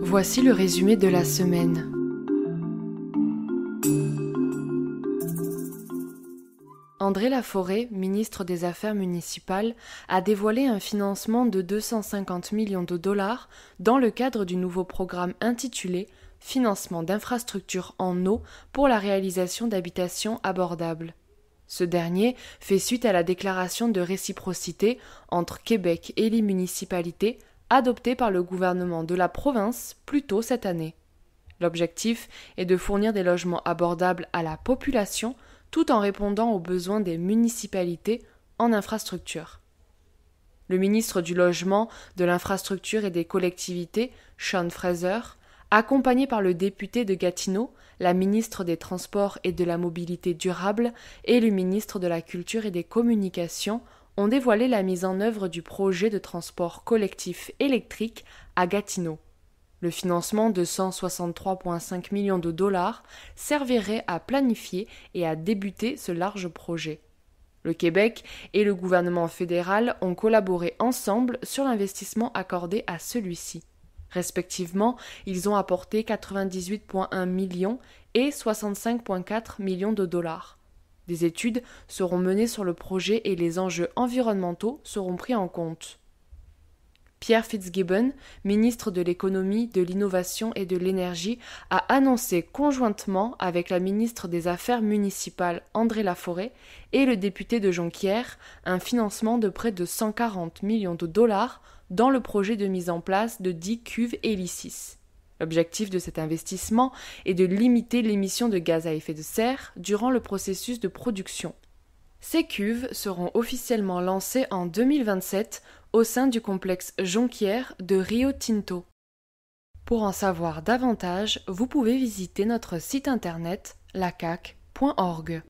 Voici le résumé de la semaine. André Laforêt, ministre des Affaires municipales, a dévoilé un financement de 250 millions de dollars dans le cadre du nouveau programme intitulé Financement d'infrastructures en eau pour la réalisation d'habitations abordables. Ce dernier fait suite à la déclaration de réciprocité entre Québec et les municipalités adopté par le gouvernement de la province plus tôt cette année. L'objectif est de fournir des logements abordables à la population tout en répondant aux besoins des municipalités en infrastructure. Le ministre du Logement, de l'Infrastructure et des Collectivités, Sean Fraser, accompagné par le député de Gatineau, la ministre des Transports et de la Mobilité durable et le ministre de la Culture et des Communications, ont dévoilé la mise en œuvre du projet de transport collectif électrique à Gatineau. Le financement de 163,5 millions de dollars servirait à planifier et à débuter ce large projet. Le Québec et le gouvernement fédéral ont collaboré ensemble sur l'investissement accordé à celui-ci. Respectivement, ils ont apporté 98,1 millions et 65,4 millions de dollars. Des études seront menées sur le projet et les enjeux environnementaux seront pris en compte. Pierre Fitzgibbon, ministre de l'économie, de l'innovation et de l'énergie, a annoncé conjointement avec la ministre des Affaires municipales André Laforêt et le député de Jonquière un financement de près de 140 millions de dollars dans le projet de mise en place de 10 cuves hélicis. L'objectif de cet investissement est de limiter l'émission de gaz à effet de serre durant le processus de production. Ces cuves seront officiellement lancées en 2027 au sein du complexe Jonquière de Rio Tinto. Pour en savoir davantage, vous pouvez visiter notre site internet lacac.org.